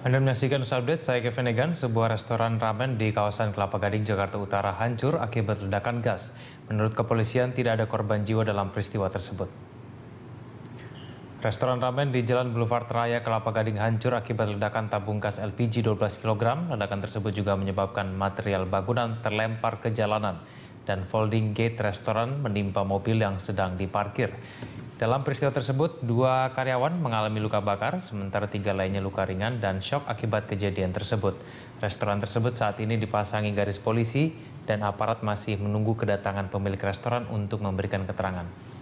Anda menyaksikan News Update, saya Kevin Egan. Sebuah restoran ramen di kawasan Kelapa Gading, Jakarta Utara hancur akibat ledakan gas. Menurut kepolisian, tidak ada korban jiwa dalam peristiwa tersebut. Restoran ramen di Jalan Boulevard Raya Kelapa Gading hancur akibat ledakan tabung gas LPG 12 kg. Ledakan tersebut juga menyebabkan material bangunan terlempar ke jalanan dan folding gate restoran menimpa mobil yang sedang diparkir. Dalam peristiwa tersebut, dua karyawan mengalami luka bakar, sementara tiga lainnya luka ringan dan shock akibat kejadian tersebut. Restoran tersebut saat ini dipasangi garis polisi dan aparat masih menunggu kedatangan pemilik restoran untuk memberikan keterangan.